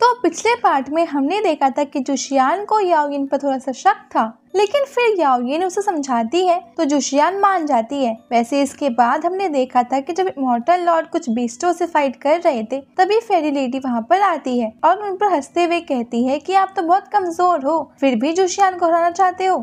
तो पिछले पार्ट में हमने देखा था कि जुशियान को याओयिन पर थोड़ा सा शक था लेकिन फिर याओयिन उसे समझाती है तो जुशियान मान जाती है वैसे इसके बाद हमने देखा था कि जब मॉर्टल लॉर्ड कुछ बीस्टों से फाइट कर रहे थे तभी फेरी लेडी वहाँ पर आती है और उन पर हंसते हुए कहती है कि आप तो बहुत कमजोर हो फिर भी जुशियान को हराना चाहते हो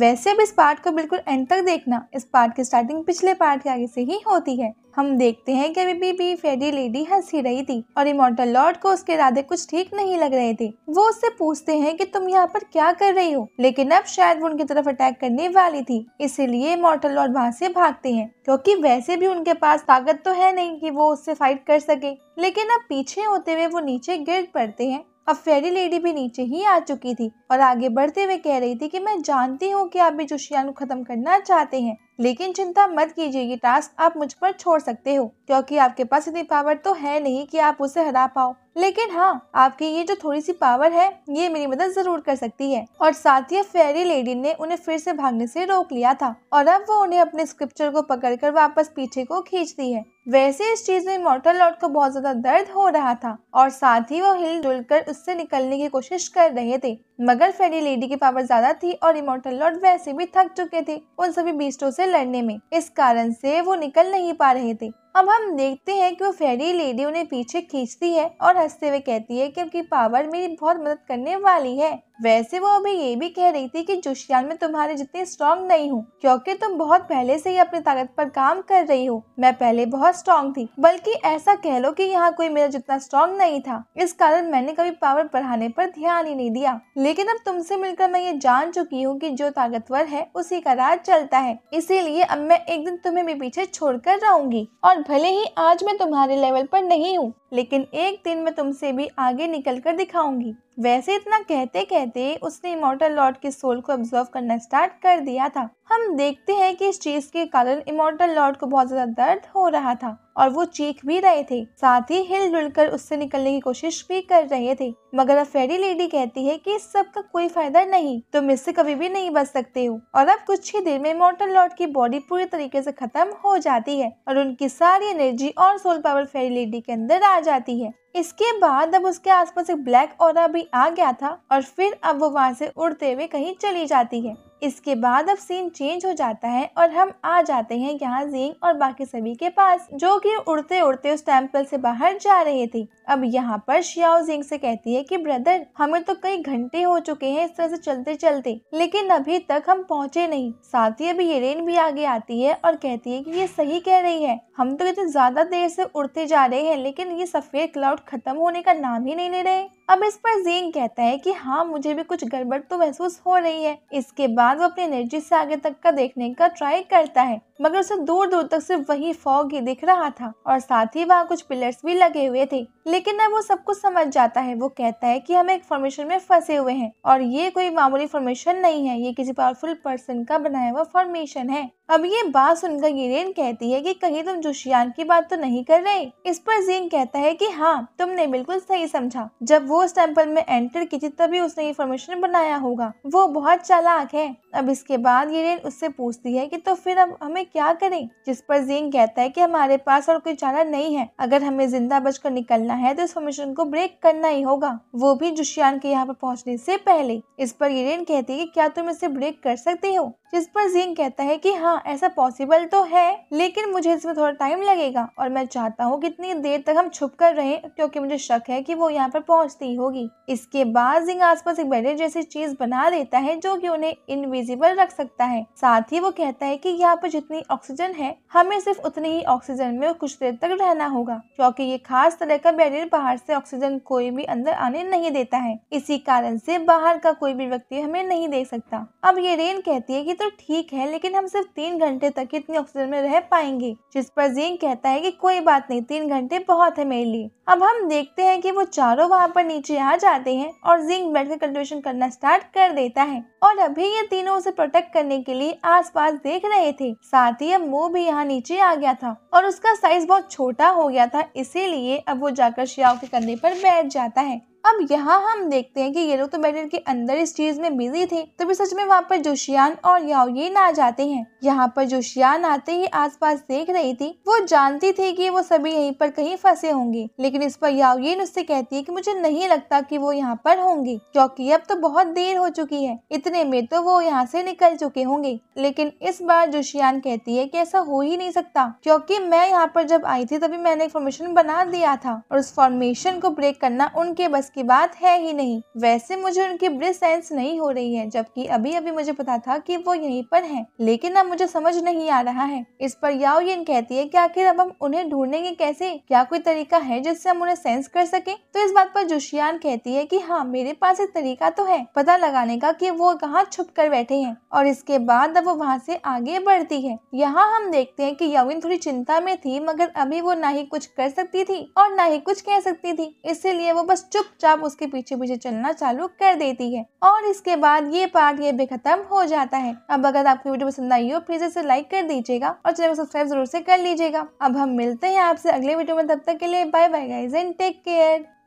वैसे अब इस पार्ट को बिल्कुल एंड तक देखना इस पार्ट की स्टार्टिंग पिछले पार्ट के आगे से ही होती है हम देखते हैं कि अभी भी फेरी लेडी हंसी रही थी और इमोटल लॉर्ड को उसके इरादे कुछ ठीक नहीं लग रहे थे वो उससे पूछते हैं कि तुम यहाँ पर क्या कर रही हो लेकिन अब शायद वो उनकी तरफ अटैक करने वाली थी इसीलिए इमोटल लॉर्ड वहाँ से भागते हैं क्योंकि वैसे भी उनके पास ताकत तो है नहीं की वो उससे फाइट कर सके लेकिन अब पीछे होते हुए वो नीचे गिर पड़ते हैं अब फेरी लेडी भी नीचे ही आ चुकी थी और आगे बढ़ते हुए कह रही थी कि मैं जानती हूँ कि आप भी जोशियान को खत्म करना चाहते हैं लेकिन चिंता मत कीजिए ये टास्क आप मुझ पर छोड़ सकते हो क्योंकि आपके पास इतनी पावर तो है नहीं कि आप उसे हरा पाओ लेकिन हाँ आपकी ये जो थोड़ी सी पावर है ये मेरी मदद जरूर कर सकती है और साथ ही फेरी लेडी ने उन्हें फिर से भागने से रोक लिया था और अब वो उन्हें अपने स्क्रिप्चर को पकड़कर वापस पीछे को खींचती है वैसे इस चीज में मोटर लॉर्ड को बहुत ज्यादा दर्द हो रहा था और साथ ही वो हिल जुल कर उससे निकलने की कोशिश कर रहे थे मगर फेरी लेडी की पावर ज्यादा थी और इमोटल लॉर्ड वैसे भी थक चुके थे उन सभी बीस्टों से लड़ने में इस कारण से वो निकल नहीं पा रहे थे अब हम देखते हैं कि वो फेरी लेडी उन्हें पीछे खींचती है और हंसते हुए कहती है कि उनकी पावर मेरी बहुत मदद करने वाली है वैसे वो अभी ये भी कह रही थी कि जोशियान में तुम्हारे जितनी स्ट्रांग नहीं हूँ क्योंकि तुम बहुत पहले से ही अपनी ताकत पर काम कर रही हो मैं पहले बहुत स्ट्रांग थी बल्कि ऐसा कह लो कि यहाँ कोई मेरा जितना स्ट्रांग नहीं था इस कारण मैंने कभी पावर बढ़ाने पर ध्यान ही नहीं दिया लेकिन अब तुमसे मिलकर मैं ये जान चुकी हूँ की जो ताकतवर है उसी का राज चलता है इसीलिए अब मैं एक दिन तुम्हें भी पीछे छोड़ कर रहूंगी और भले ही आज मैं तुम्हारे लेवल पर नहीं हूँ लेकिन एक दिन मैं तुमसे भी आगे निकल कर दिखाऊंगी वैसे इतना कहते कहते उसने इमोटल लॉर्ड के सोल को ऑब्जर्व करना स्टार्ट कर दिया था हम देखते हैं कि इस चीज के कारण इमोर्टल लॉर्ड को बहुत ज्यादा दर्द हो रहा था और वो चीख भी रहे थे साथ ही हिल डुल कर उससे निकलने की कोशिश भी कर रहे थे मगर अब फेरी लेडी कहती है कि इस सब का कोई फायदा नहीं तुम इससे कभी भी नहीं बच सकते हो और अब कुछ ही देर में इमोर्टल लॉर्ड की बॉडी पूरी तरीके से खत्म हो जाती है और उनकी सारी एनर्जी और सोल पावर फेरी लेडी के अंदर आ जाती है इसके बाद अब उसके आसपास एक ब्लैक और भी आ गया था और फिर अब वो वहाँ से उड़ते हुए कहीं चली जाती है इसके बाद अब सीन चेंज हो जाता है और हम आ जाते हैं यहाँ जेंग और बाकी सभी के पास जो कि उड़ते उड़ते उस टेम्पल से बाहर जा रहे थे अब यहाँ पर शियाओ जिंग से कहती है कि ब्रदर हमें तो कई घंटे हो चुके हैं इस तरह से चलते चलते लेकिन अभी तक हम पहुँचे नहीं साथ ही अभी रेन भी आगे आती है और कहती है की ये सही कह रही है हम तो इतने ज्यादा देर से उड़ते जा रहे हैं लेकिन ये सफेद क्लाउड खत्म होने का नाम ही नहीं ले रहे अब इस पर जेंग कहता है की हाँ मुझे भी कुछ गड़बड़ तो महसूस हो रही है इसके बाद बाद वो अपनी एनर्जी से आगे तक का देखने का ट्राई करता है मगर उसे दूर दूर तक सिर्फ वही फॉग ही दिख रहा था और साथ ही वहाँ कुछ पिलर्स भी लगे हुए थे लेकिन अब वो सब कुछ समझ जाता है वो कहता है कि हम एक फॉर्मेशन में फंसे हुए हैं और ये कोई मामूली फॉर्मेशन नहीं है ये किसी पावरफुल पर्सन का बनाया हुआ फॉर्मेशन है अब ये बात सुनकर गिरेन कहती है कि कहीं तुम जोशियान की बात तो नहीं कर रहे इस पर जीन कहता है कि हाँ तुमने बिल्कुल सही समझा जब वो उस टेम्पल में एंटर की थी तभी उसने ये फॉर्मेशन बनाया होगा वो बहुत चालाक है अब इसके बाद गिरेन उससे पूछती है कि तो फिर अब हमें क्या करें जिस पर जीन कहता है कि हमारे पास और कोई चारा नहीं है अगर हमें जिंदा बचकर निकलना है तो इस फॉर्मेशन को ब्रेक करना ही होगा वो भी जुशियान के यहाँ पर पहुँचने से पहले इस पर गिरेन कहती है कि क्या तुम इसे ब्रेक कर सकते हो जिस पर जीन कहता है कि हाँ ऐसा पॉसिबल तो है लेकिन मुझे इसमें थोड़ा टाइम लगेगा और मैं चाहता हूँ कितनी देर तक हम छुप कर रहे क्योंकि मुझे शक है कि वो यहाँ पर पहुँचती होगी इसके बाद जिंग आसपास एक बैरियर जैसी चीज बना देता है जो कि उन्हें इनविजिबल रख सकता है साथ ही वो कहता है कि यहाँ पर जितनी ऑक्सीजन है हमें सिर्फ उतनी ही ऑक्सीजन में कुछ देर तक रहना होगा क्योंकि ये खास तरह का बैरियर बाहर से ऑक्सीजन कोई भी अंदर आने नहीं देता है इसी कारण से बाहर का कोई भी व्यक्ति हमें नहीं देख सकता अब ये रेन कहती है कि तो ठीक है लेकिन हम सिर्फ तीन तीन घंटे तक इतनी ऑक्सीजन में रह पाएंगी जिस पर जीन कहता है कि कोई बात नहीं तीन घंटे बहुत है मेरे लिए अब हम देखते हैं कि वो चारों वहाँ पर नीचे आ जाते हैं और जिंक बैठ कर कल्टिवेशन करना स्टार्ट कर देता है और अभी ये तीनों उसे प्रोटेक्ट करने के लिए आसपास देख रहे थे साथ ही अब मुँह भी यहाँ नीचे आ गया था और उसका साइज बहुत छोटा हो गया था इसीलिए अब वो जाकर शियाओ के कंधे पर बैठ जाता है अब यहाँ हम देखते हैं कि ये लोग तो बैरियर के अंदर इस चीज में बिजी थे तभी सच में वहाँ पर जोशियान और याओयेन आ जाते हैं यहाँ पर जोशियान आते ही आसपास देख रही थी वो जानती थी कि वो सभी यहीं पर कहीं फंसे होंगे लेकिन इस पर याओयेन उससे कहती है कि मुझे नहीं लगता कि वो यहाँ पर होंगे क्योंकि अब तो बहुत देर हो चुकी है इतने में तो वो यहाँ से निकल चुके होंगे लेकिन इस बार जोशियान कहती है की ऐसा हो ही नहीं सकता क्योंकि मैं यहाँ पर जब आई थी तभी मैंने एक फॉर्मेशन बना दिया था और उस फॉर्मेशन को ब्रेक करना उनके बस बस की बात है ही नहीं वैसे मुझे उनकी ब्रिज सेंस नहीं हो रही है जबकि अभी अभी मुझे पता था कि वो यहीं पर है लेकिन अब मुझे समझ नहीं आ रहा है इस पर याओ यिन कहती है की आखिर अब हम उन्हें ढूंढेंगे कैसे क्या कोई तरीका है जिससे हम उन्हें सेंस कर सके तो इस बात पर जोशियान कहती है की हाँ मेरे पास एक तरीका तो है पता लगाने का की वो कहाँ छुप कर बैठे है और इसके बाद अब वो वहाँ ऐसी आगे बढ़ती है यहाँ हम देखते हैं की यविन थोड़ी चिंता में थी मगर अभी वो ना ही कुछ कर सकती थी और ना ही कुछ कह सकती थी इसीलिए वो बस चुप चुपचाप उसके पीछे पीछे चलना चालू कर देती है और इसके बाद ये पार्ट ये भी खत्म हो जाता है अब अगर आपको वीडियो पसंद आई हो प्लीज इसे लाइक कर दीजिएगा और चैनल को सब्सक्राइब जरूर से कर लीजिएगा अब हम मिलते हैं आपसे अगले वीडियो में तब तक के लिए bye bye guys and take care